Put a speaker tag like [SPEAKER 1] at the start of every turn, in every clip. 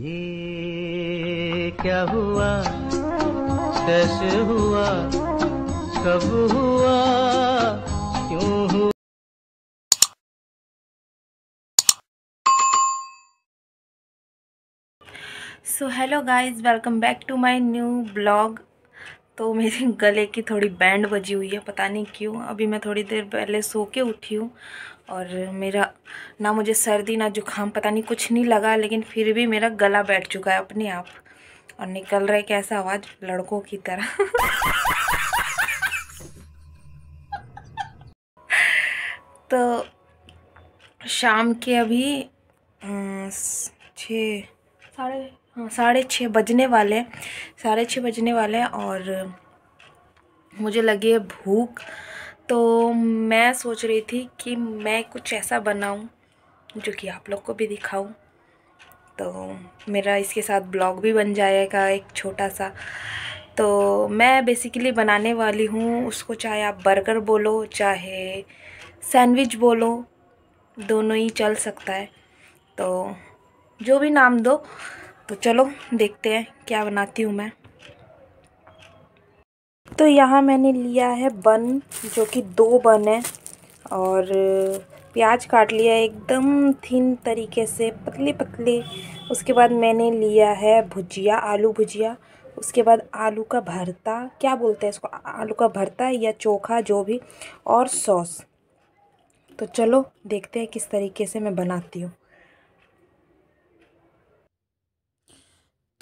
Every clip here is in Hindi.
[SPEAKER 1] ये क्या हुआ कैसे हुआ कब हुआ क्यों हुआ so hello guys welcome back to my new blog तो मेरे गले की थोड़ी बैंड बजी हुई है पता नहीं क्यों अभी मैं थोड़ी देर पहले सो के उठी हूँ और मेरा ना मुझे सर्दी ना जुकाम पता नहीं कुछ नहीं लगा लेकिन फिर भी मेरा गला बैठ चुका है अपने आप और निकल रहा है कैसा आवाज़ लड़कों की तरह तो शाम के अभी छः साढ़े हाँ साढ़े छः बजने वाले हैं साढ़े छः बजने वाले हैं और मुझे लगी है भूख तो मैं सोच रही थी कि मैं कुछ ऐसा बनाऊं जो कि आप लोग को भी दिखाऊं तो मेरा इसके साथ ब्लॉग भी बन जाएगा एक छोटा सा तो मैं बेसिकली बनाने वाली हूँ उसको चाहे आप बर्गर बोलो चाहे सैंडविच बोलो दोनों ही चल सकता है तो जो भी नाम दो तो चलो देखते हैं क्या बनाती हूँ मैं तो यहाँ मैंने लिया है बन जो कि दो बन है और प्याज काट लिया एकदम थिन तरीके से पतले पतले उसके बाद मैंने लिया है भुजिया आलू भुजिया उसके बाद आलू का भरता क्या बोलते हैं इसको आलू का भरता या चोखा जो भी और सॉस तो चलो देखते हैं किस तरीके से मैं बनाती हूँ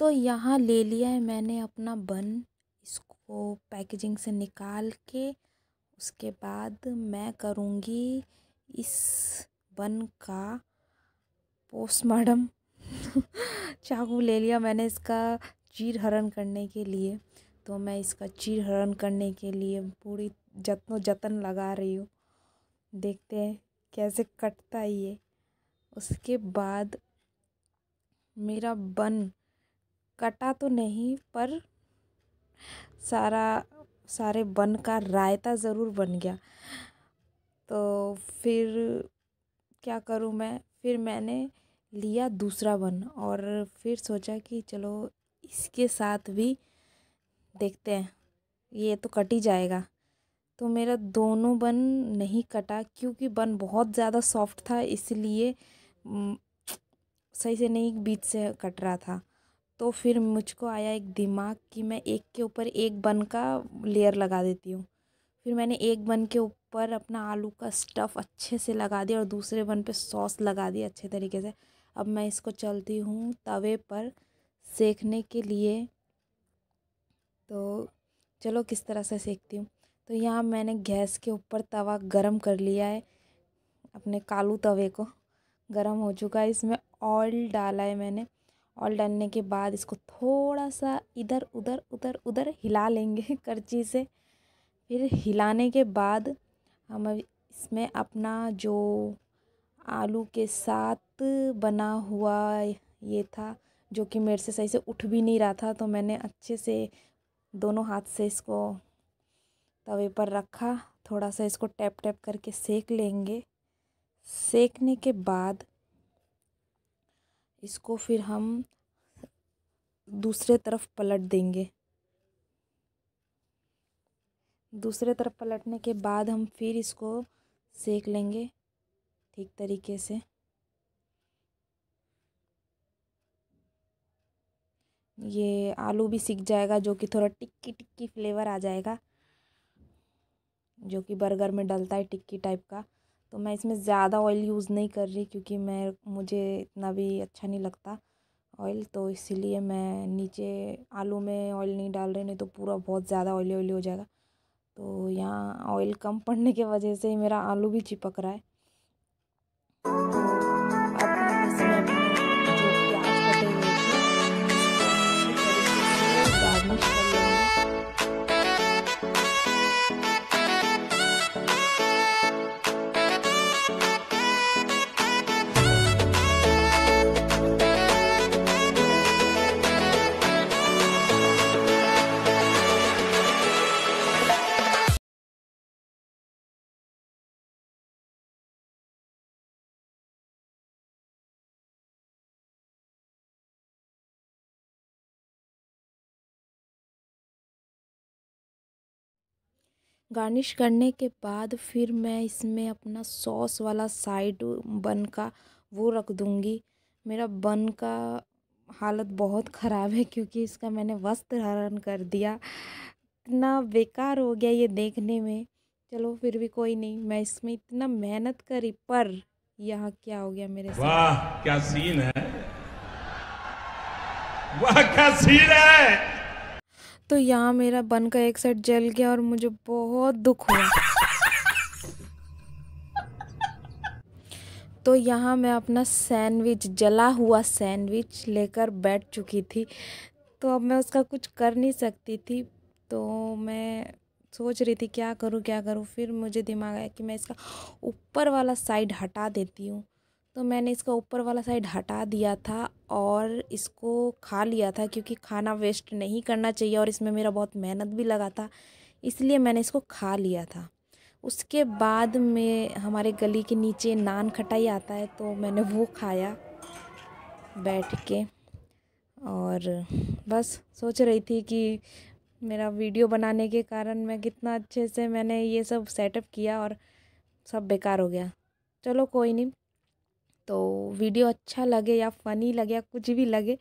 [SPEAKER 1] तो यहाँ ले लिया है मैंने अपना बन इसको पैकेजिंग से निकाल के उसके बाद मैं करूँगी इस बन का पोस्टमार्टम चाकू ले लिया मैंने इसका चीर हरण करने के लिए तो मैं इसका चीर हरण करने के लिए पूरी जत्नो जतन लगा रही हूँ देखते हैं कैसे कटता है ये उसके बाद मेरा बन कटा तो नहीं पर सारा सारे बन का रायता ज़रूर बन गया तो फिर क्या करूँ मैं फिर मैंने लिया दूसरा बन और फिर सोचा कि चलो इसके साथ भी देखते हैं ये तो कट ही जाएगा तो मेरा दोनों बन नहीं कटा क्योंकि बन बहुत ज़्यादा सॉफ्ट था इसलिए सही से नहीं बीच से कट रहा था तो फिर मुझको आया एक दिमाग कि मैं एक के ऊपर एक बन का लेयर लगा देती हूँ फिर मैंने एक बन के ऊपर अपना आलू का स्टफ़ अच्छे से लगा दिया और दूसरे बन पे सॉस लगा दिया अच्छे तरीके से अब मैं इसको चलती हूँ तवे पर सेकने के लिए तो चलो किस तरह से सेकती हूँ तो यहाँ मैंने गैस के ऊपर तवा गरम कर लिया है अपने कालू तवे को गरम हो चुका है इसमें ऑयल डाला है मैंने और डालने के बाद इसको थोड़ा सा इधर उधर उधर उधर हिला लेंगे करची से फिर हिलाने के बाद हम इसमें अपना जो आलू के साथ बना हुआ ये था जो कि मेरे से सही से उठ भी नहीं रहा था तो मैंने अच्छे से दोनों हाथ से इसको तवे पर रखा थोड़ा सा इसको टैप टैप करके सेक लेंगे सेकने के बाद इसको फिर हम दूसरे तरफ पलट देंगे दूसरे तरफ पलटने के बाद हम फिर इसको सेक लेंगे ठीक तरीके से ये आलू भी सीख जाएगा जो कि थोड़ा टिक्की टिक्की फ्लेवर आ जाएगा जो कि बर्गर में डलता है टिक्की टाइप का तो मैं इसमें ज़्यादा ऑयल यूज़ नहीं कर रही क्योंकि मैं मुझे इतना भी अच्छा नहीं लगता ऑयल तो इसीलिए मैं नीचे आलू में ऑयल नहीं डाल रही नहीं तो पूरा बहुत ज़्यादा ऑयली ऑयली हो जाएगा तो यहाँ ऑयल कम पड़ने की वजह से मेरा आलू भी चिपक रहा है गार्निश करने के बाद फिर मैं इसमें अपना सॉस वाला साइड बन का वो रख दूँगी मेरा बन का हालत बहुत ख़राब है क्योंकि इसका मैंने वस्त्र हरण कर दिया इतना बेकार हो गया ये देखने में चलो फिर भी कोई नहीं मैं इसमें इतना मेहनत करी पर यहाँ क्या हो गया मेरे वाह क्या सीन है वाह क्या सीन है तो यहाँ मेरा बन का एक साइड जल गया और मुझे बहुत दुख हुआ तो यहाँ मैं अपना सैंडविच जला हुआ सैंडविच लेकर बैठ चुकी थी तो अब मैं उसका कुछ कर नहीं सकती थी तो मैं सोच रही थी क्या करूँ क्या करूँ फिर मुझे दिमाग आया कि मैं इसका ऊपर वाला साइड हटा देती हूँ तो मैंने इसका ऊपर वाला साइड हटा दिया था और इसको खा लिया था क्योंकि खाना वेस्ट नहीं करना चाहिए और इसमें मेरा बहुत मेहनत भी लगा था इसलिए मैंने इसको खा लिया था उसके बाद में हमारे गली के नीचे नान खटाई आता है तो मैंने वो खाया बैठ के और बस सोच रही थी कि मेरा वीडियो बनाने के कारण मैं कितना अच्छे से मैंने ये सब सेटअप किया और सब बेकार हो गया चलो कोई नहीं तो वीडियो अच्छा लगे या फ़नी लगे या कुछ भी लगे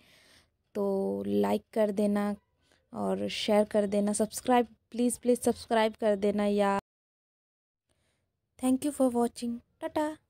[SPEAKER 1] तो लाइक कर देना और शेयर कर देना सब्सक्राइब प्लीज़ प्लीज़ सब्सक्राइब कर देना या thank you for watching Tata